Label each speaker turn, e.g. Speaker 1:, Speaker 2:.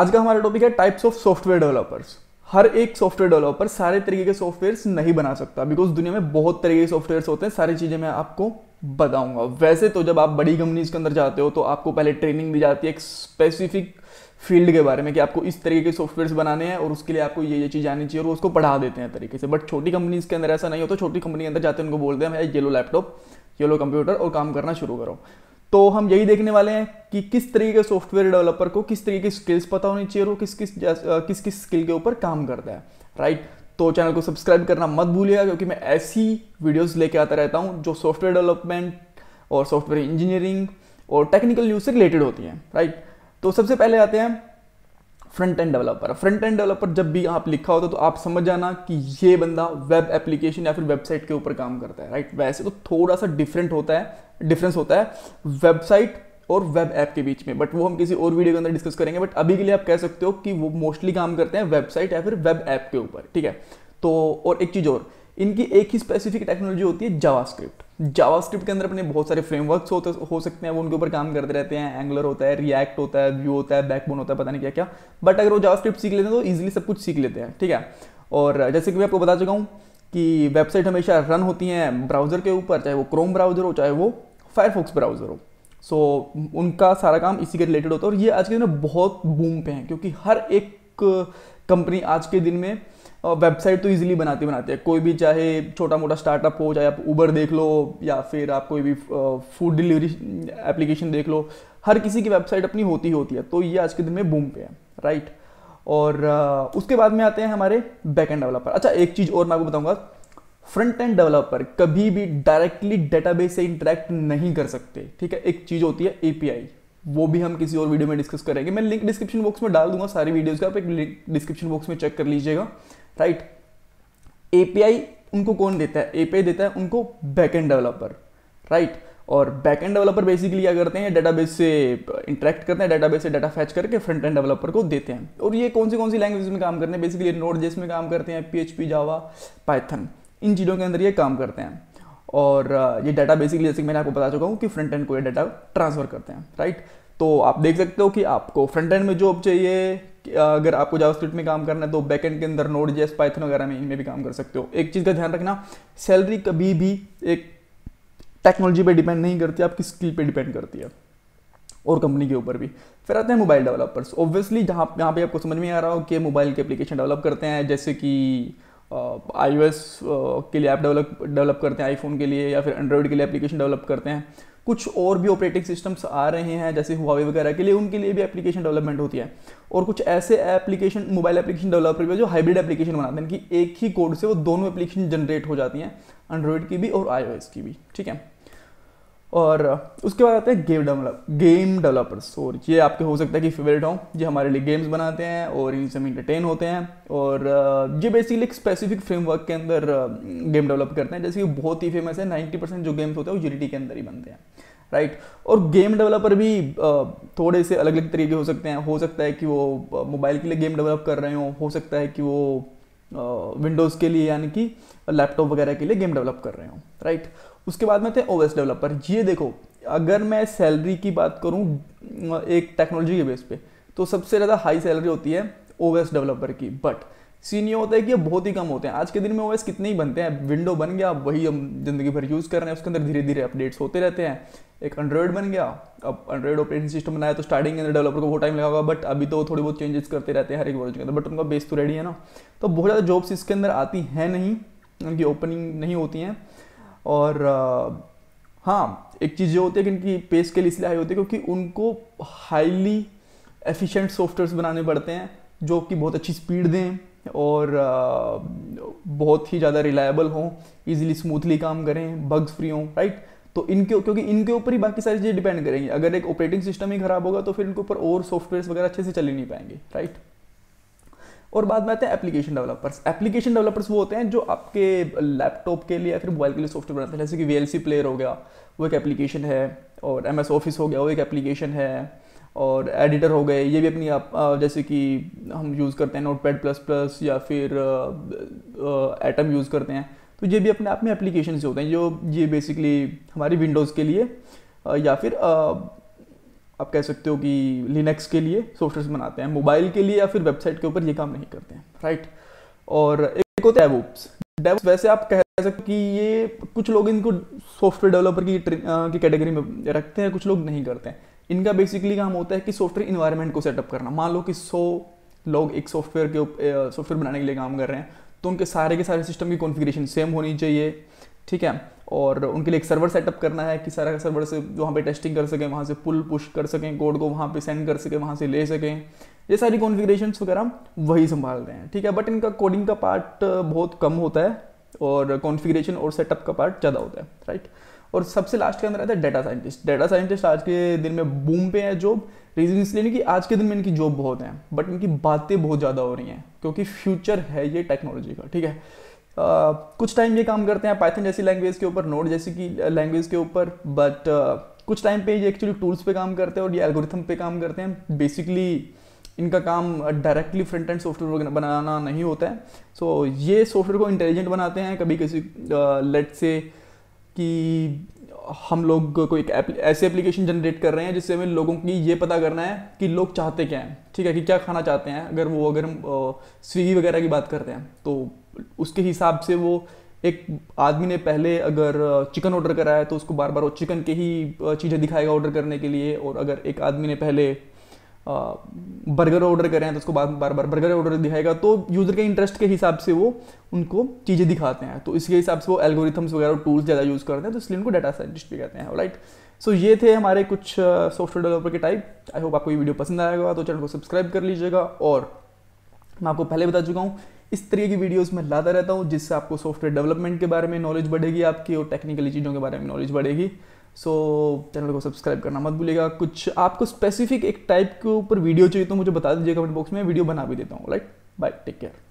Speaker 1: आज का हमारा टॉपिक है टाइप्स ऑफ सॉफ्टवेयर डेवलपर्स हर एक सॉफ्टवेयर डेवलपर सारे तरीके के सॉफ्टवेयर नहीं बना सकता बिकॉज दुनिया में बहुत तरीके के सॉफ्टवेयर होते हैं सारी चीज़ें मैं आपको बताऊंगा वैसे तो जब आप बड़ी कंपनीज के अंदर जाते हो तो आपको पहले ट्रेनिंग दी जाती है एक स्पेसिफिक फील्ड के बारे में कि आपको इस तरीके के सॉफ्टवेयर्स बनाने हैं और उसके लिए आपको ये ये चीज़ आनी चाहिए और उसको पढ़ा देते हैं तरीके से बट छोटी कंपनीज के अंदर ऐसा नहीं होता तो छोटी कंपनी के अंदर जाते हैं उनको बोलते हैं भाई ये लो लैपटॉप येलो लो कंप्यूटर और काम करना शुरू करो तो हम यही देखने वाले हैं कि किस तरीके सॉफ्टवेयर डेवलपर को किस तरीके की स्किल्स पता होनी चाहिए और किस किस किस किस स्किल के ऊपर काम करता है राइट तो चैनल को सब्सक्राइब करना मत भूलिएगा क्योंकि मैं ऐसी वीडियोस लेके आता रहता हूँ जो सॉफ्टवेयर डेवलपमेंट और सॉफ्टवेयर इंजीनियरिंग और टेक्निकल न्यूज़ से रिलेटेड होती हैं राइट तो सबसे पहले आते हैं front end developer front end developer जब भी आप लिखा होता तो आप समझ जाना कि ये बंदा वेब एप्लीकेशन या फिर वेबसाइट के ऊपर काम करता है राइट वैसे तो थोड़ा सा डिफरेंट होता है डिफरेंस होता है वेबसाइट और वेब ऐप के बीच में बट वो हम किसी और वीडियो के अंदर डिस्कस करेंगे बट अभी के लिए आप कह सकते हो कि वो मोस्टली काम करते हैं वेबसाइट या फिर वेब ऐप के ऊपर ठीक है तो और एक चीज़ और इनकी एक ही स्पेसिफिक टेक्नोलॉजी होती है जावास्क्रिप्ट जावास्क्रिप्ट के अंदर अपने बहुत सारे फ्रेमवर्क्स होते हो सकते हैं वो उनके ऊपर काम करते रहते हैं एंगलर होता है रिएक्ट होता है व्यू होता है बैकबोन होता है पता नहीं क्या क्या बट अगर वो जावास्क्रिप्ट सीख लेते हैं तो ईजिली सब कुछ सीख लेते हैं ठीक है और जैसे कि मैं आपको बता चुका हूँ कि वेबसाइट हमेशा रन होती हैं ब्राउज़र के ऊपर चाहे वो क्रोम ब्राउज़र हो चाहे वो फायरफॉक्स ब्राउज़र हो सो so, उनका सारा काम इसी के रिलेटेड होता है और ये आज के दिन में बहुत बूम पे हैं क्योंकि हर एक कंपनी आज के दिन में वेबसाइट तो इजीली बनाते बनाते हैं कोई भी चाहे छोटा मोटा स्टार्टअप हो चाहे आप ऊबर देख लो या फिर आप कोई भी फूड डिलीवरी एप्लीकेशन देख लो हर किसी की वेबसाइट अपनी होती होती है तो ये आज के दिन में बूम पे है राइट और उसके बाद में आते हैं हमारे बैक एंड डेवलपर अच्छा एक चीज़ और मैं आपको बताऊंगा फ्रंट एंड डेवलपर कभी भी डायरेक्टली डेटाबेस से इंटरेक्ट नहीं कर सकते ठीक है एक चीज़ होती है एपीआई वो भी हम किसी और वीडियो में डिस्कस करेंगे मैं लिंक डिस्क्रिप्शन बॉक्स में डाल दूंगा सारी वीडियोज़ का आप एक डिस्क्रिप्शन बॉक्स में चेक कर लीजिएगा राइट एपीआई उनको कौन देता है एपीआई देता है उनको बैकएंड डेवलपर राइट और बैकएंड डेवलपर बेसिकली क्या करते हैं डेटाबेस से इंटरेक्ट uh, करते हैं डेटाबेस से डाटा फैच करके फ्रंट एंड डेवलपर को देते हैं और ये कौन सी कौन सी लैंग्वेज में काम करते हैं बेसिकली नोट जेस में काम करते हैं पीएचपी जावा पाइथन इन चीज़ों के अंदर ये काम करते हैं और uh, ये डाटा बेसिकली जैसे कि मैंने आपको बता चुका हूँ कि फ्रंट एंड को ये डाटा ट्रांसफर करते हैं राइट तो आप देख सकते हो कि आपको फ्रंट एंड में जॉब चाहिए अगर आपको जावास्क्रिप्ट में काम करना है तो बैक एंड के अंदर नोड जेस पाइथन वगैरह में इनमें भी काम कर सकते हो एक चीज़ का ध्यान रखना सैलरी कभी भी एक टेक्नोलॉजी पे डिपेंड नहीं करती आपकी स्किल पे डिपेंड करती है और कंपनी के ऊपर भी फिर आते हैं मोबाइल डेवलपर्स ऑब्वियसली जहाँ यहाँ पे आपको समझ में आ रहा हो कि मोबाइल के एप्लीकेशन डेवलप करते हैं जैसे कि आई के लिए ऐप डेवलप डेवलप करते हैं आईफोन के लिए या फिर एंड्रॉयड के लिए एप्लीकेशन डेवलप करते हैं कुछ और भी ऑपरेटिंग सिस्टम्स आ रहे हैं जैसे हुआवे वगैरह के लिए उनके लिए भी एप्लीकेशन डेवलपमेंट होती है और कुछ ऐसे एप्लीकेशन मोबाइल एप्लीकेशन डेवलपर भी जो हाइब्रिड एप्लीकेशन बनाते हैं कि एक ही कोड से वो दोनों एप्लीकेशन जनरेट हो जाती हैं एंड्रॉयड की भी और आई की भी ठीक है और उसके बाद आते हैं गेम डेवलप गेम डेवलपर्स और ये आपके हो सकता है कि फेवरेट हों ये हमारे लिए गेम्स बनाते हैं और इनसे हम इंटरटेन होते हैं और uh, ये बेसिकली एक स्पेसिफिक फ्रेमवर्क के अंदर गेम uh, डेवलप करते हैं जैसे कि बहुत ही फेमस है नाइन्टी परसेंट जो गेम्स होते हैं वो यूनिटी के अंदर ही बनते हैं राइट और गेम डेवलपर भी uh, थोड़े से अलग अलग तरीके हो सकते हैं हो सकता है कि वो मोबाइल के लिए गेम डेवलप कर रहे हों हो सकता है कि वो विंडोज़ के लिए यानी कि लैपटॉप वगैरह के लिए गेम डेवलप कर रहे हों राइट उसके बाद में थे ओ डेवलपर ये देखो अगर मैं सैलरी की बात करूँ एक टेक्नोलॉजी के बेस पे तो सबसे ज़्यादा हाई सैलरी होती है ओ डेवलपर की बट सीन ये होता है कि ये बहुत ही कम होते हैं आज के दिन में ओएस कितने ही बनते हैं विंडो बन गया वही हम जिंदगी भर यूज़ कर रहे हैं उसके अंदर धीरे धीरे अपडेट्स होते रहते हैं एक एंड्रॉयड बन गया अब एंड्रॉयड ऑपरेटिंग सिस्टम बनाया तो स्टार्टिंग के अंदर डेवलपर को बहुत टाइम लगा होगा बट अभी तो थोड़ी बहुत चेंजेस करते रहते हैं हर एक वर्जन के अंदर बट उनका बेस तो रेडी है ना तो बहुत ज़्यादा जॉब्स इसके अंदर आती हैं नहीं उनकी ओपनिंग नहीं होती हैं और आ, हाँ एक चीज़ ये होती है कि इनकी पे स्केल इसलिए हाई होती है क्योंकि उनको हाईली एफिशिएंट सॉफ्टवेयर्स बनाने पड़ते हैं जो कि बहुत अच्छी स्पीड दें और बहुत ही ज़्यादा रिलायबल हों इजीली स्मूथली काम करें बग्स फ्री हों राइट तो इनके क्योंकि इनके ऊपर ही बाकी सारी चीज़ें डिपेंड करेंगी अगर एक ऑपरेटिंग सिस्टम ही खराब होगा तो फिर इनके ऊपर और सॉफ्टवेयर वगैरह अच्छे से चल ही नहीं पाएंगे राइट और बाद में आते हैं एप्लीकेशन डेवलपर्स एप्लीकेशन डेवलपर्स वो होते हैं जो आपके लैपटॉप के लिए या फिर मोबाइल के लिए सॉफ्टवेयर बनाते हैं जैसे कि वी प्लेयर हो गया वो एक एप्लीकेशन है और एम ऑफिस हो गया वो एक एप्लीकेशन है और एडिटर हो गए ये भी अपनी आप जैसे कि हम यूज़ करते हैं नोट पैड प्लस प्लस या फिर एटम यूज़ करते हैं तो ये भी अपने आप में एप्लीकेशन होते हैं जो ये बेसिकली हमारी विंडोज़ के लिए या फिर आप कह सकते हो कि लिनक्स के लिए सॉफ्टवेयर बनाते हैं मोबाइल के लिए या फिर वेबसाइट के ऊपर ये काम नहीं करते हैं राइट और एक होता है डेवोप्स डेवोप्स वैसे आप कह सकते कि ये कुछ लोग इनको सॉफ्टवेयर डेवलपर की की कैटेगरी में रखते हैं कुछ लोग नहीं करते हैं इनका बेसिकली काम होता है कि सॉफ्टवेयर इन्वायरमेंट को सेटअप करना मान लो कि सौ लोग एक सॉफ्टवेयर के सॉफ्टवेयर बनाने के लिए काम कर रहे हैं तो उनके सारे के सारे सिस्टम की कॉन्फ़िगरेशन सेम होनी चाहिए ठीक है और उनके लिए एक सर्वर सेटअप करना है कि सारा सर्वर से वहाँ पे टेस्टिंग कर सकें वहाँ से पुल पुश कर सकें कोड को वहाँ पे सेंड कर सकें वहाँ से ले सकें ये सारी कॉन्फ़िगरेशन वगैरह वही संभाल रहे हैं ठीक है बट इनका कोडिंग का पार्ट uh, बहुत कम होता है और कॉन्फ़िगरेशन और सेटअप का पार्ट ज़्यादा होता है राइट और सबसे लास्ट के अंदर आता है डाटा साइंटिस्ट डाटा साइंटिस्ट आज के दिन में बूम पे है जॉब रीज़न इसलिए नहीं कि आज के दिन में इनकी जॉब बहुत है बट इनकी बातें बहुत ज़्यादा हो रही हैं क्योंकि फ्यूचर है ये टेक्नोलॉजी का ठीक है कुछ टाइम ये काम करते हैं पाइथन जैसी लैंग्वेज के ऊपर नोट जैसी की लैंग्वेज के ऊपर बट कुछ टाइम पे ये एक्चुअली टूल्स पे काम करते हैं और ये एल्गोरिथम पे काम करते हैं बेसिकली इनका काम डायरेक्टली फ्रंट एंड सॉफ्टवेयर बनाना नहीं होता है सो so, ये सॉफ्टवेयर को इंटेलिजेंट बनाते हैं कभी किसी लेट से कि हम लोग कोई ऐसे एप्लीकेशन जनरेट कर रहे हैं जिससे हमें लोगों की ये पता करना है कि लोग चाहते क्या हैं ठीक है कि क्या खाना चाहते हैं अगर वो अगर हम स्विगी वगैरह की बात करते हैं तो उसके हिसाब से वो एक आदमी ने पहले अगर चिकन ऑर्डर करा है तो उसको बार बार वो चिकन के ही चीज़ें दिखाएगा ऑर्डर करने के लिए और अगर एक आदमी ने पहले बर्गर ऑर्डर करे हैं तो उसको बार बार बर्गर ऑर्डर दिखाएगा तो यूज़र के इंटरेस्ट के हिसाब से वो उनको चीज़ें दिखाते हैं तो इसके हिसाब से वो एल्गोरिथम्स वगैरह टूल्स ज़्यादा यूज़ करते हैं तो इसलिए उनको डाटा साइंटिस्ट भी कहते हैं राइट सो ये थे हमारे कुछ सॉफ्टवेयर डेवलपर के टाइप आई होप आपको ये वीडियो पसंद आएगा तो चैनल को सब्सक्राइब कर लीजिएगा और मैं आपको पहले बता चुका हूँ इस तरह की वीडियोस में लाता रहता हूँ जिससे आपको सॉफ्टवेयर डेवलपमेंट के बारे में नॉलेज बढ़ेगी आपकी और टेक्निकली चीज़ों के बारे में नॉलेज बढ़ेगी सो so, चैनल को सब्सक्राइब करना मत भूलिएगा कुछ आपको स्पेसिफिक एक टाइप के ऊपर वीडियो चाहिए तो मुझे बता दीजिए कमेंट बॉक्स में वीडियो बना भी देता हूँ राइट बाय टेक केयर